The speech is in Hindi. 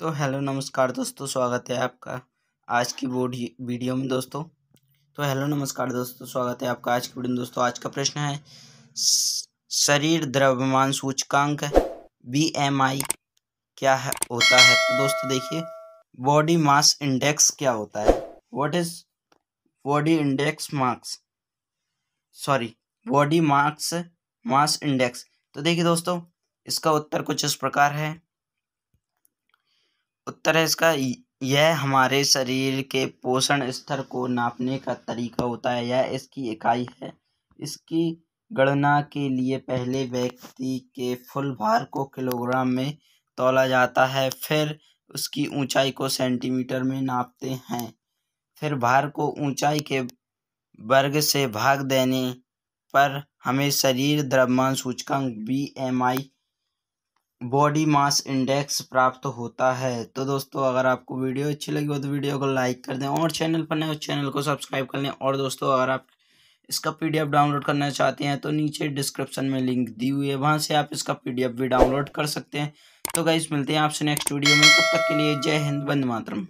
तो हेलो नमस्कार दोस्तों स्वागत है आपका आज की बोर्ड वीडियो में दोस्तों तो हेलो नमस्कार दोस्तों स्वागत है आपका आज की वीडियो में दोस्तों आज का प्रश्न है शरीर द्रव्यमान सूचकांक बी एम आई क्या है होता है तो दोस्तों देखिए बॉडी मास इंडेक्स क्या होता है what is body index marks sorry body marks mass index तो देखिए दोस्तों इसका उत्तर कुछ इस प्रकार है उत्तर है इसका यह हमारे शरीर के पोषण स्तर को नापने का तरीका होता है यह इसकी इकाई है इसकी गणना के लिए पहले व्यक्ति के फुल भार को किलोग्राम में तोला जाता है फिर उसकी ऊंचाई को सेंटीमीटर में नापते हैं फिर भार को ऊंचाई के वर्ग से भाग देने पर हमें शरीर द्रव्यमान सूचकांक B M I body mass index प्राप्त होता है तो दोस्तों अगर आपको वीडियो अच्छी लगी हो तो वीडियो को लाइक कर दें और चैनल पर नए चैनल को सब्सक्राइब कर लें और दोस्तों अगर आप इसका पीडीएफ डाउनलोड करना चाहते हैं तो नीचे डिस्क्रिप्शन में लिंक दी हुई है वहाँ से आप इसका पीडीएफ भी डाउनलोड कर सकते हैं तो गाइज मिलते हैं आपसे नेक्स्ट वीडियो में तब तक के लिए जय हिंद बंद मातरम